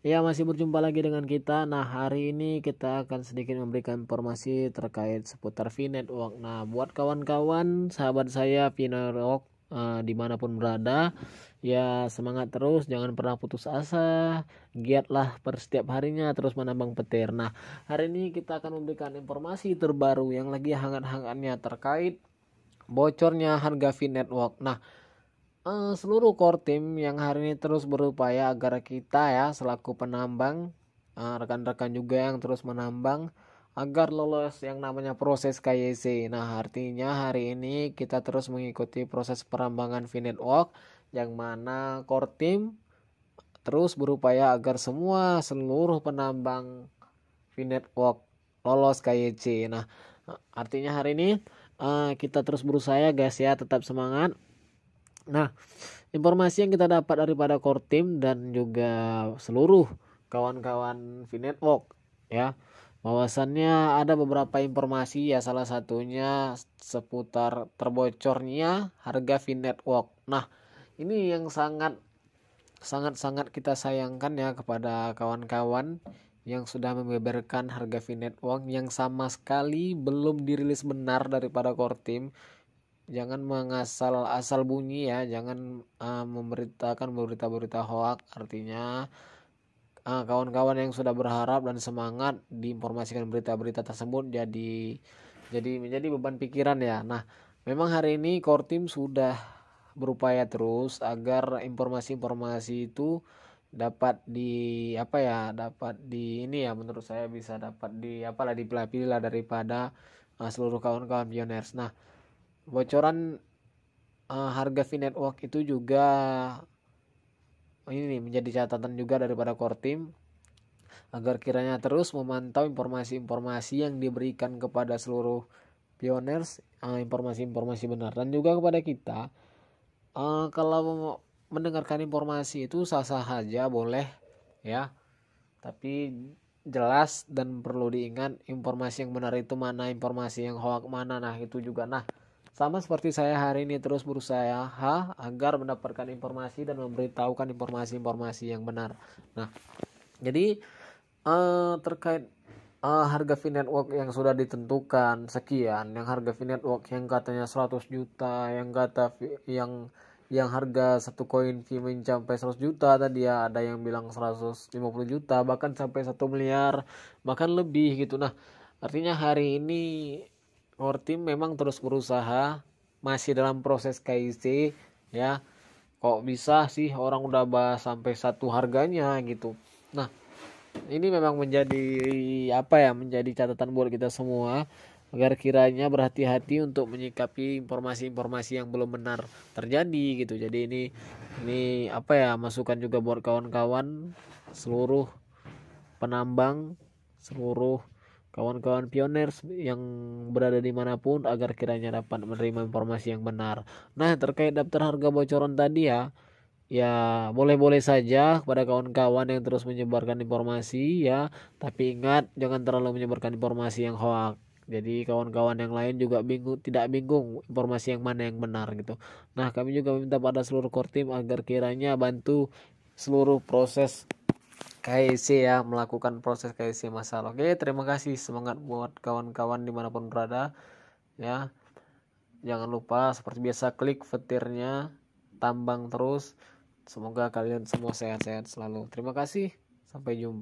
Ya, masih berjumpa lagi dengan kita. Nah, hari ini kita akan sedikit memberikan informasi terkait seputar V-Network. Nah, buat kawan-kawan, sahabat saya V-Network uh, eh, dimanapun berada, ya semangat terus, jangan pernah putus asa, giatlah per setiap harinya terus menambang petir. Nah, hari ini kita akan memberikan informasi terbaru yang lagi hangat-hangatnya terkait bocornya harga V-Network. Nah, uh, seluruh core team yang hari ini terus berupaya agar kita ya selaku penambang eh, rekan-rekan uh, juga yang terus menambang agar lolos yang namanya proses KYC. Nah, artinya hari ini kita terus mengikuti proses perambangan finite walk yang mana core team terus berupaya agar semua seluruh penambang finite walk lolos KYC. Nah, eh, artinya hari ini uh, kita terus berusaha ya, guys ya, tetap semangat. Nah, informasi yang kita dapat daripada core team dan juga seluruh kawan-kawan V Network ya. Bahwasannya ada beberapa informasi ya salah satunya seputar terbocornya harga V Network. Nah, ini yang sangat sangat-sangat kita sayangkan ya kepada kawan-kawan yang sudah membeberkan harga V Network yang sama sekali belum dirilis benar daripada core team jangan mengasal asal bunyi ya jangan uh, memberitakan berita-berita hoak artinya ah, kawan-kawan uh, yang sudah berharap dan semangat diinformasikan berita-berita tersebut jadi jadi menjadi beban pikiran ya nah memang hari ini core team sudah berupaya terus agar informasi-informasi itu dapat di apa ya dapat di ini ya menurut saya bisa dapat di apalah dipilah-pilah daripada ah, seluruh kawan-kawan pioners. Nah, bocoran uh, harga V-Network itu juga ini menjadi catatan juga daripada core team agar kiranya terus memantau informasi-informasi yang diberikan kepada seluruh pioners informasi eh, informasi-informasi benar dan juga kepada kita uh, kalau mendengarkan informasi itu sah-sah aja boleh ya tapi jelas dan perlu diingat informasi yang benar itu mana informasi yang hoax mana nah itu juga nah sama seperti saya hari ini terus berusaha agar mendapatkan informasi dan memberitahukan informasi-informasi yang benar. Nah, jadi uh, terkait uh, harga fee network yang sudah ditentukan sekian, yang harga fee network yang katanya 100 juta, yang kata yang yang harga satu koin fee mencapai 100 juta tadi ya ada yang bilang 150 juta bahkan sampai satu miliar bahkan lebih gitu nah artinya hari ini Our team memang terus berusaha, masih dalam proses KIC ya. Kok bisa sih orang udah bahas sampai satu harganya gitu. Nah, ini memang menjadi apa ya? Menjadi catatan buat kita semua agar kiranya berhati-hati untuk menyikapi informasi-informasi yang belum benar terjadi gitu. Jadi ini ini apa ya masukan juga buat kawan-kawan seluruh penambang, seluruh kawan-kawan pioners yang berada di manapun agar kiranya dapat menerima informasi yang benar. Nah, terkait daftar harga bocoran tadi ya, ya boleh-boleh saja kepada kawan-kawan yang terus menyebarkan informasi ya, tapi ingat jangan terlalu menyebarkan informasi yang hoax. Jadi kawan-kawan yang lain juga bingung, tidak bingung informasi yang mana yang benar gitu. Nah, kami juga minta pada seluruh core team agar kiranya bantu seluruh proses KIC ya melakukan proses KIC masal Oke, terima kasih semangat buat kawan-kawan dimanapun berada ya. Jangan lupa seperti biasa klik petirnya, tambang terus. Semoga kalian semua sehat-sehat selalu. Terima kasih, sampai jumpa.